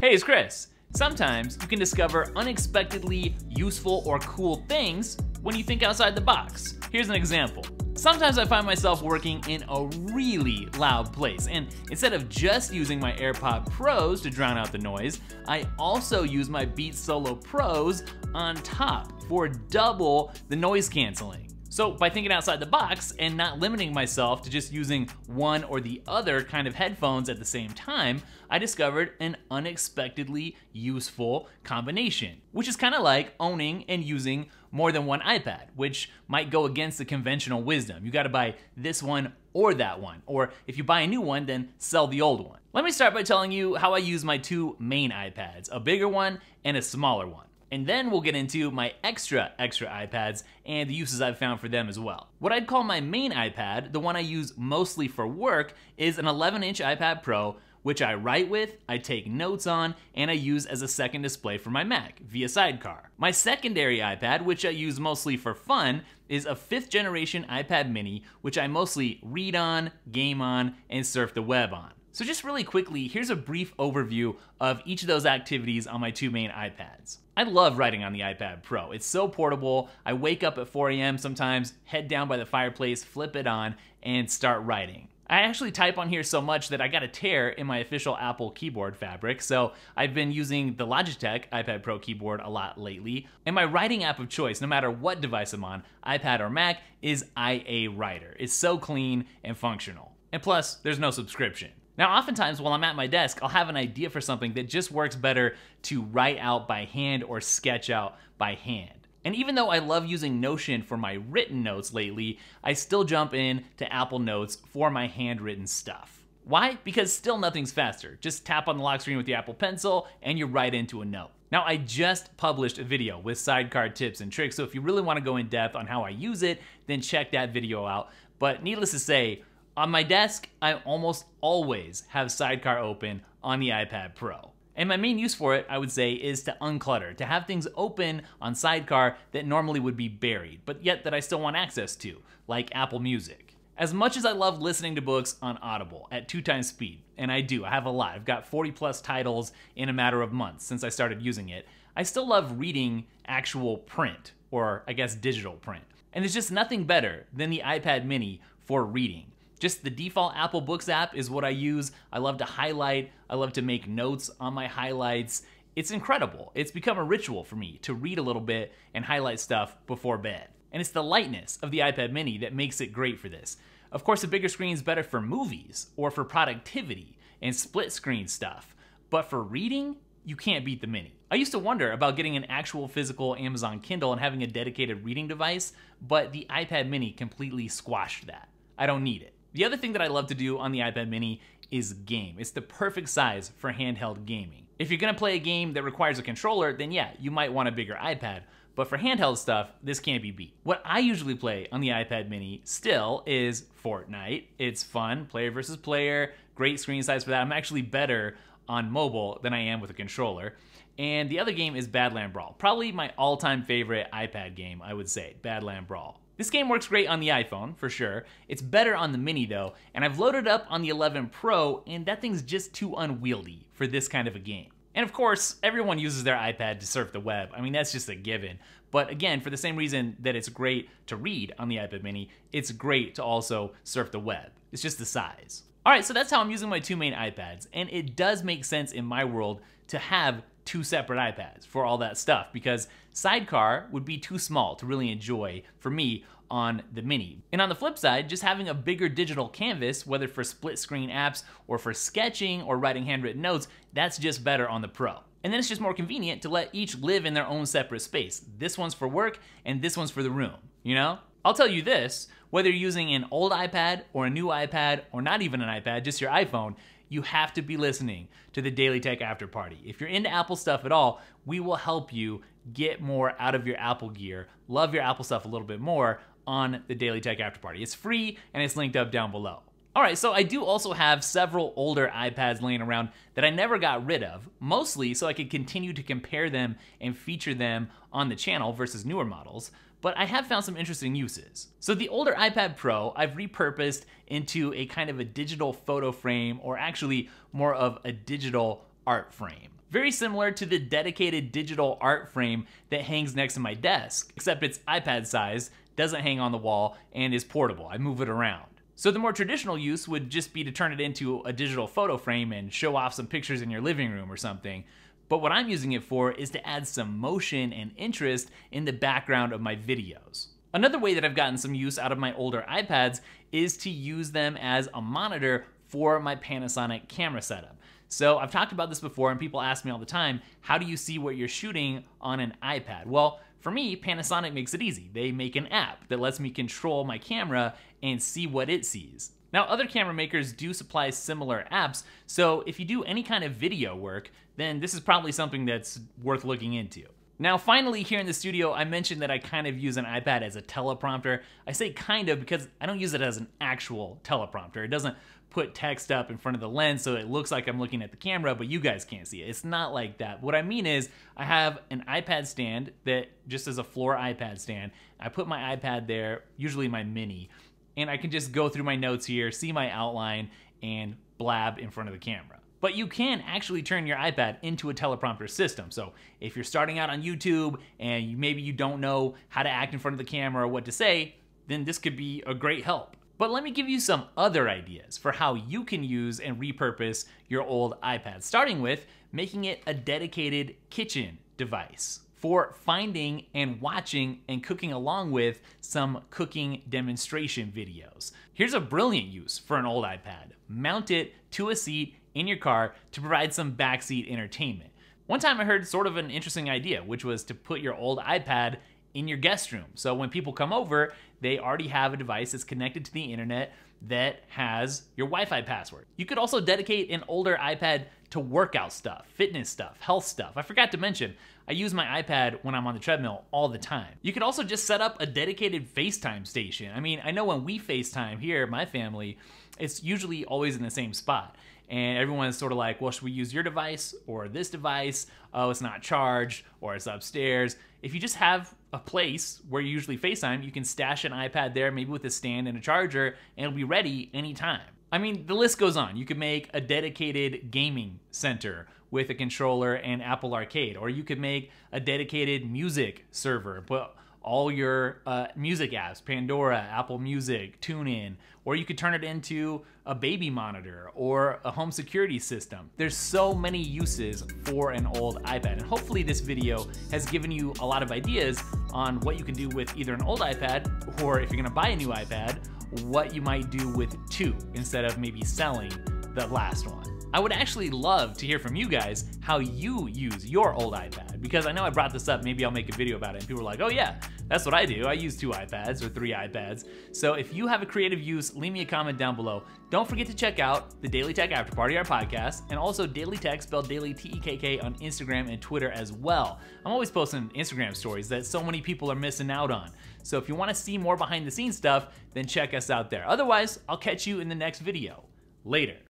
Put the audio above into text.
Hey, it's Chris. Sometimes you can discover unexpectedly useful or cool things when you think outside the box. Here's an example. Sometimes I find myself working in a really loud place, and instead of just using my AirPod Pros to drown out the noise, I also use my Beats Solo Pros on top for double the noise canceling. So by thinking outside the box and not limiting myself to just using one or the other kind of headphones at the same time, I discovered an unexpectedly useful combination, which is kind of like owning and using more than one iPad, which might go against the conventional wisdom. You gotta buy this one or that one, or if you buy a new one, then sell the old one. Let me start by telling you how I use my two main iPads, a bigger one and a smaller one. And then we'll get into my extra, extra iPads and the uses I've found for them as well. What I'd call my main iPad, the one I use mostly for work, is an 11 inch iPad Pro, which I write with, I take notes on, and I use as a second display for my Mac via Sidecar. My secondary iPad, which I use mostly for fun, is a fifth generation iPad mini, which I mostly read on, game on, and surf the web on. So just really quickly, here's a brief overview of each of those activities on my two main iPads. I love writing on the iPad Pro. It's so portable. I wake up at 4 a.m. sometimes, head down by the fireplace, flip it on, and start writing. I actually type on here so much that I got a tear in my official Apple keyboard fabric, so I've been using the Logitech iPad Pro keyboard a lot lately. And my writing app of choice, no matter what device I'm on, iPad or Mac, is IA Writer. It's so clean and functional. And plus, there's no subscription. Now, oftentimes while I'm at my desk, I'll have an idea for something that just works better to write out by hand or sketch out by hand. And even though I love using Notion for my written notes lately, I still jump in to Apple Notes for my handwritten stuff. Why? Because still nothing's faster. Just tap on the lock screen with the Apple Pencil and you're right into a note. Now, I just published a video with sidecar tips and tricks, so if you really wanna go in depth on how I use it, then check that video out. But needless to say, on my desk, I almost always have Sidecar open on the iPad Pro. And my main use for it, I would say, is to unclutter, to have things open on Sidecar that normally would be buried, but yet that I still want access to, like Apple Music. As much as I love listening to books on Audible at two times speed, and I do, I have a lot, I've got 40 plus titles in a matter of months since I started using it, I still love reading actual print, or I guess digital print. And there's just nothing better than the iPad mini for reading. Just the default Apple Books app is what I use. I love to highlight, I love to make notes on my highlights. It's incredible. It's become a ritual for me to read a little bit and highlight stuff before bed. And it's the lightness of the iPad mini that makes it great for this. Of course, a bigger screen is better for movies or for productivity and split screen stuff, but for reading, you can't beat the mini. I used to wonder about getting an actual physical Amazon Kindle and having a dedicated reading device, but the iPad mini completely squashed that. I don't need it. The other thing that I love to do on the iPad mini is game. It's the perfect size for handheld gaming. If you're gonna play a game that requires a controller, then yeah, you might want a bigger iPad. But for handheld stuff, this can't be beat. What I usually play on the iPad mini still is Fortnite. It's fun, player versus player, great screen size for that. I'm actually better on mobile than I am with a controller. And the other game is Badland Brawl, probably my all time favorite iPad game, I would say, Badland Brawl. This game works great on the iPhone, for sure. It's better on the Mini though, and I've loaded up on the 11 Pro, and that thing's just too unwieldy for this kind of a game. And of course, everyone uses their iPad to surf the web. I mean, that's just a given. But again, for the same reason that it's great to read on the iPad mini, it's great to also surf the web. It's just the size. All right, so that's how I'm using my two main iPads. And it does make sense in my world to have two separate iPads for all that stuff because Sidecar would be too small to really enjoy for me on the Mini. And on the flip side, just having a bigger digital canvas, whether for split screen apps or for sketching or writing handwritten notes, that's just better on the Pro. And then it's just more convenient to let each live in their own separate space. This one's for work and this one's for the room, you know? I'll tell you this, whether you're using an old iPad or a new iPad or not even an iPad, just your iPhone, you have to be listening to the Daily Tech After Party. If you're into Apple stuff at all, we will help you get more out of your Apple gear, love your Apple stuff a little bit more on the Daily Tech After Party. It's free and it's linked up down below. All right, so I do also have several older iPads laying around that I never got rid of, mostly so I could continue to compare them and feature them on the channel versus newer models, but I have found some interesting uses. So the older iPad Pro, I've repurposed into a kind of a digital photo frame, or actually more of a digital art frame. Very similar to the dedicated digital art frame that hangs next to my desk, except it's iPad sized, doesn't hang on the wall, and is portable. I move it around. So the more traditional use would just be to turn it into a digital photo frame and show off some pictures in your living room or something. But what I'm using it for is to add some motion and interest in the background of my videos. Another way that I've gotten some use out of my older iPads is to use them as a monitor for my Panasonic camera setup. So I've talked about this before and people ask me all the time, how do you see what you're shooting on an iPad? Well, for me, Panasonic makes it easy. They make an app that lets me control my camera and see what it sees. Now, other camera makers do supply similar apps, so if you do any kind of video work, then this is probably something that's worth looking into. Now finally here in the studio, I mentioned that I kind of use an iPad as a teleprompter. I say kind of because I don't use it as an actual teleprompter. It doesn't put text up in front of the lens so it looks like I'm looking at the camera, but you guys can't see it. It's not like that. What I mean is I have an iPad stand that just is a floor iPad stand. I put my iPad there, usually my mini, and I can just go through my notes here, see my outline, and blab in front of the camera. But you can actually turn your iPad into a teleprompter system. So if you're starting out on YouTube and maybe you don't know how to act in front of the camera or what to say, then this could be a great help. But let me give you some other ideas for how you can use and repurpose your old iPad, starting with making it a dedicated kitchen device for finding and watching and cooking along with some cooking demonstration videos. Here's a brilliant use for an old iPad. Mount it to a seat in your car to provide some backseat entertainment. One time I heard sort of an interesting idea, which was to put your old iPad in your guest room. So when people come over, they already have a device that's connected to the internet that has your Wi Fi password. You could also dedicate an older iPad to workout stuff, fitness stuff, health stuff. I forgot to mention, I use my iPad when I'm on the treadmill all the time. You could also just set up a dedicated FaceTime station. I mean, I know when we FaceTime here, my family, it's usually always in the same spot and everyone's sort of like, well, should we use your device or this device? Oh, it's not charged or it's upstairs. If you just have a place where you usually FaceTime, you can stash an iPad there, maybe with a stand and a charger, and it'll be ready anytime. I mean, the list goes on. You could make a dedicated gaming center with a controller and Apple Arcade, or you could make a dedicated music server, but all your uh, music apps Pandora, Apple Music, TuneIn, or you could turn it into a baby monitor or a home security system. There's so many uses for an old iPad. And hopefully, this video has given you a lot of ideas on what you can do with either an old iPad or if you're gonna buy a new iPad, what you might do with two instead of maybe selling the last one. I would actually love to hear from you guys how you use your old iPad because I know I brought this up, maybe I'll make a video about it and people are like, oh yeah, that's what I do. I use two iPads or three iPads. So if you have a creative use, leave me a comment down below. Don't forget to check out the Daily Tech After Party, our podcast, and also Daily Tech, spelled Daily T-E-K-K on Instagram and Twitter as well. I'm always posting Instagram stories that so many people are missing out on. So if you wanna see more behind the scenes stuff, then check us out there. Otherwise, I'll catch you in the next video. Later.